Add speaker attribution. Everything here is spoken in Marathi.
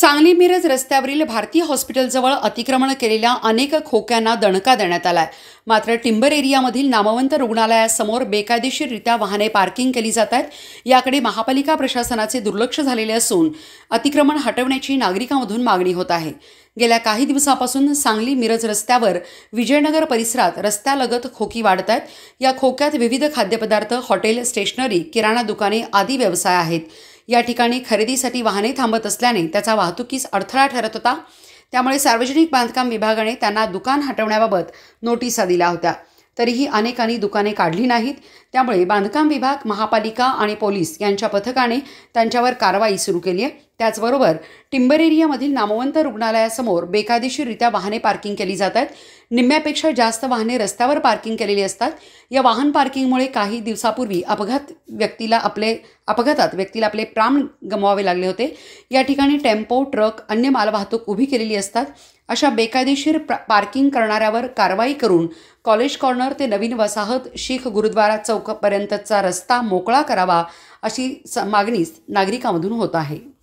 Speaker 1: सांगली मिरज रस्त्यावरील भारतीय हॉस्पिटलजवळ अतिक्रमण केलेल्या अनेक खोक्यांना दणका देण्यात आलाय मात्र टिंबर एरियामधील नामवंत रुग्णालयासमोर बेकायदेशीररित्या वाहने पार्किंग केली जात आहेत याकडे महापालिका प्रशासनाचे दुर्लक्ष झालेले असून अतिक्रमण हटवण्याची नागरिकांमधून मागणी होत आहे गेल्या काही दिवसापासून सांगली मिरज रस्त्यावर विजयनगर परिसरात रस्त्यालगत खोकी वाढत आहेत या खोक्यात विविध खाद्यपदार्थ हॉटेल स्टेशनरी किराणा दुकाने आदी व्यवसाय आहेत या ठिकाणी खरेदीसाठी वाहने थांबत असल्याने त्याचा वाहतुकीस अडथळा ठरत होता त्यामुळे सार्वजनिक बांधकाम विभागाने त्यांना दुकान हटवण्याबाबत नोटिसा दिल्या होत्या तरीही अनेकांनी दुकाने काढली नाहीत त्यामुळे बांधकाम विभाग महापालिका आणि पोलीस यांच्या पथकाने त्यांच्यावर कारवाई सुरू केली आहे त्याचबरोबर टिंबर एरियामधील नामवंत रुग्णालयासमोर बेकायदेशीररित्या वाहने पार्किंग केली जात आहेत निम्म्यापेक्षा जास्त वाहने रस्त्यावर पार्किंग केलेली असतात या वाहन पार्किंगमुळे काही दिवसापूर्वी अपघात व्यक्तीला आपले अपघातात व्यक्तीला आपले प्राण गमवावे लागले होते या ठिकाणी टेम्पो ट्रक अन्य मालवाहतूक उभी केलेली असतात अशा बेकायदेशीर पार्किंग करणाऱ्यावर कारवाई करून कॉलेज कॉर्नर ते नवीन वसाहत शीख गुरुद्वारा चौकपर्यंतचा रस्ता मोकळा करावा अशी मागणी नागरिकांमधून होत आहे